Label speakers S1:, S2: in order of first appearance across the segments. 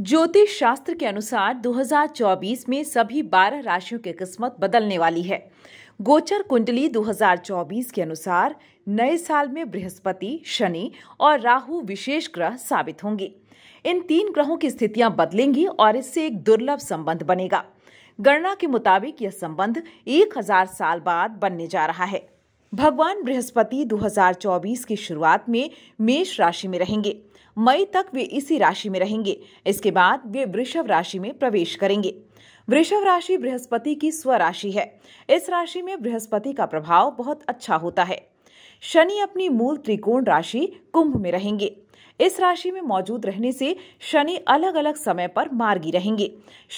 S1: ज्योतिष शास्त्र के अनुसार 2024 में सभी 12 राशियों की किस्मत बदलने वाली है गोचर कुंडली 2024 के अनुसार नए साल में बृहस्पति शनि और राहु विशेष ग्रह साबित होंगे इन तीन ग्रहों की स्थितियां बदलेंगी और इससे एक दुर्लभ संबंध बनेगा गणना के मुताबिक यह संबंध 1000 साल बाद बनने जा रहा है भगवान बृहस्पति 2024 की शुरुआत में मेष राशि में रहेंगे मई तक वे इसी राशि में रहेंगे इसके बाद वे वृषभ राशि में प्रवेश करेंगे वृषभ राशि बृहस्पति की स्व राशि है इस राशि में बृहस्पति का प्रभाव बहुत अच्छा होता है शनि अपनी मूल त्रिकोण राशि कुंभ में रहेंगे इस राशि में मौजूद रहने से शनि अलग अलग समय पर मार्गी रहेंगे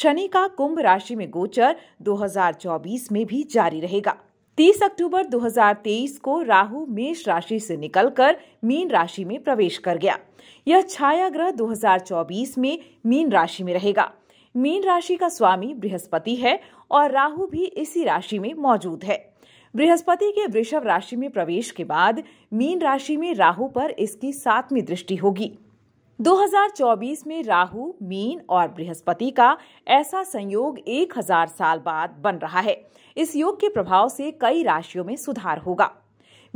S1: शनि का कुंभ राशि में गोचर 2024 में भी जारी रहेगा 30 अक्टूबर 2023 को राहु मेष राशि से निकलकर मीन राशि में प्रवेश कर गया यह छाया ग्रह 2024 में मीन राशि में रहेगा मीन राशि का स्वामी बृहस्पति है और राहु भी इसी राशि में मौजूद है बृहस्पति के वृषभ राशि में प्रवेश के बाद मीन राशि में राहु पर इसकी सातवीं दृष्टि होगी 2024 में राहु मीन और बृहस्पति का ऐसा संयोग 1000 साल बाद बन रहा है इस योग के प्रभाव से कई राशियों में सुधार होगा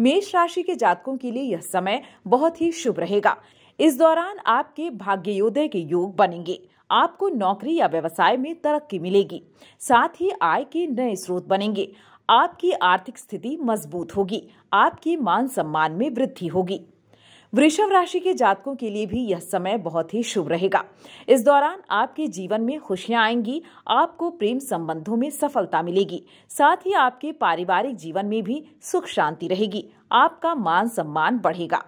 S1: मेष राशि के जातकों के लिए यह समय बहुत ही शुभ रहेगा इस दौरान आपके भाग्योदय के योग बनेंगे आपको नौकरी या व्यवसाय में तरक्की मिलेगी साथ ही आय के नए स्रोत बनेंगे आपकी आर्थिक स्थिति मजबूत होगी आपकी मान सम्मान में वृद्धि होगी वृषभ राशि के जातकों के लिए भी यह समय बहुत ही शुभ रहेगा इस दौरान आपके जीवन में खुशियां आएंगी आपको प्रेम संबंधों में सफलता मिलेगी साथ ही आपके पारिवारिक जीवन में भी सुख शांति रहेगी आपका मान सम्मान बढ़ेगा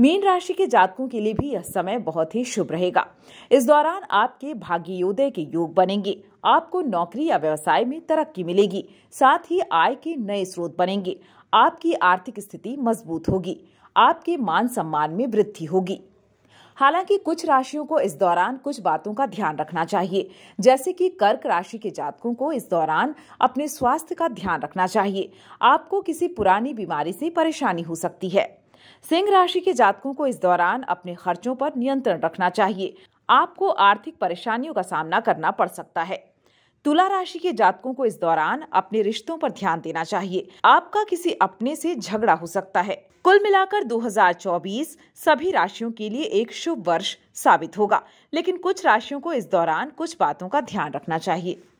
S1: मीन राशि के जातकों के लिए भी यह समय बहुत ही शुभ रहेगा इस दौरान आपके भाग्य योदय के योग बनेंगे आपको नौकरी या व्यवसाय में तरक्की मिलेगी साथ ही आय के नए स्रोत बनेंगे आपकी आर्थिक स्थिति मजबूत होगी आपके मान सम्मान में वृद्धि होगी हालांकि कुछ राशियों को इस दौरान कुछ बातों का ध्यान रखना चाहिए जैसे कि कर्क राशि के जातकों को इस दौरान अपने स्वास्थ्य का ध्यान रखना चाहिए आपको किसी पुरानी बीमारी से परेशानी हो सकती है सिंह राशि के जातकों को इस दौरान अपने खर्चों पर नियंत्रण रखना चाहिए आपको आर्थिक परेशानियों का सामना करना पड़ सकता है तुला राशि के जातकों को इस दौरान अपने रिश्तों पर ध्यान देना चाहिए आपका किसी अपने से झगड़ा हो सकता है कुल मिलाकर 2024 सभी राशियों के लिए एक शुभ वर्ष साबित होगा लेकिन कुछ राशियों को इस दौरान कुछ बातों का ध्यान रखना चाहिए